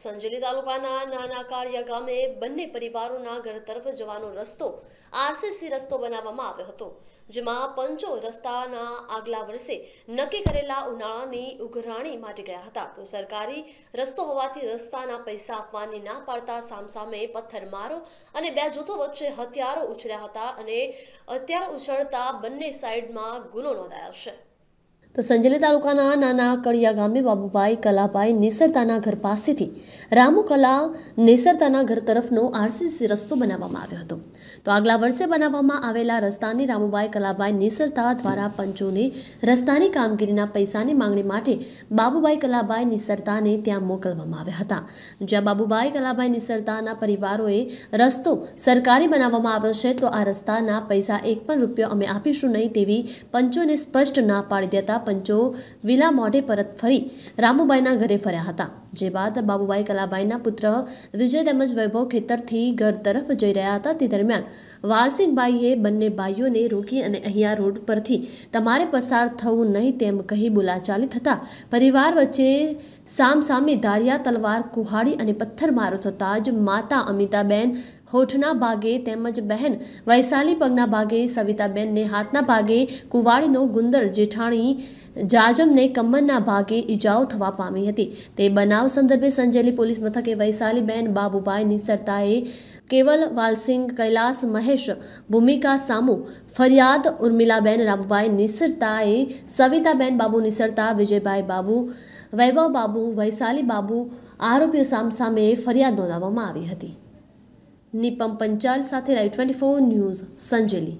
સંજેલી તાલુકાના નાના કાળિયા ગામે બંને પરિવારોના ઘર તરફ જવાનો રસ્તો આરસીસી રસ્તો બનાવવામાં આવ્યો હતો જેમાં પંચો રસ્તાના આગલા વર્ષે નક્કી કરેલા ઉનાળાની ઉઘરાણી માટે ગયા હતા તો સરકારી રસ્તો હોવાથી રસ્તાના પૈસા આપવાની ના પાડતા સામસામે પથ્થરમારો અને બે જૂથો વચ્ચે હથિયારો ઉછળ્યા હતા અને હથિયારો ઉછળતા બંને સાઈડમાં ગુનો નોંધાયો છે તો સંજલી તાલુકાના નાના કડિયા ગામે બાબુભાઈ કલાભાઈ નિસરતાના ઘર પાસેથી રામુ કલા નિસરતાના ઘર તરફનો આરસીસી રસ્તો બનાવવામાં આવ્યો હતો તો આગલા વર્ષે બનાવવામાં આવેલા રસ્તાની રામુભાઈ કલાભાઈ નિસરતા દ્વારા પંચોને રસ્તાની કામગીરીના પૈસાની માંગણી માટે બાબુભાઈ કલાભાઈ નિસરતાને ત્યાં મોકલવામાં આવ્યા હતા જ્યાં બાબુભાઈ કલાભાઈ નિસરતાના પરિવારોએ રસ્તો સરકારી બનાવવામાં આવ્યો છે તો આ રસ્તાના પૈસા એક પણ રૂપિયો અમે આપીશું નહીં તેવી પંચોને સ્પષ્ટ ના પાડી દેતા પંચો વિલા મોઢે પરત ફરી રામુબાઈના ઘરે ફર્યા હતા જે બાદ બાબુભાઈ કલાભાઈના પુત્ર વિજય તેમજ વૈભવ ખેતરથી ઘર તરફ જઈ રહ્યા હતા તે દરમિયાન વાલસિંહભાઈએ બંને ભાઈઓને રોકી અને અહીંયા રોડ પરથી તમારે પસાર થવું નહીં તેમ કહી બોલાચાલી થતાં પરિવાર વચ્ચે સામસામે ધારિયા તલવાર કુહાડી અને પથ્થરમારો થતાં જ માતા અમિતાબેન હોઠના ભાગે તેમજ બહેન વૈશાલી પગના ભાગે સવિતાબેનને હાથના ભાગે કુવાડીનો ગુંદર જેઠાણી જાજમને કમરના ભાગે ઈજાઓ થવા પામી હતી તે બનાવ સંદર્ભે સંજેલી પોલીસ મથકે વૈશાલીબેન બાબુભાઈ નિસરતાએ કેવલ વાલસિંગ કૈલાસ મહેશ ભૂમિકા સામુ ફરિયાદ ઉર્મિલાબેન રામભાઈ નિસરતાએ સવિતાબેન બાબુ નિસરતા વિજયભાઈ બાબુ વૈભવ બાબુ વૈશાલી બાબુ આરોપીઓ સામે ફરિયાદ નોંધાવવામાં આવી હતી નિપમ પંચાલ સાથે live twenty four news Sanjeli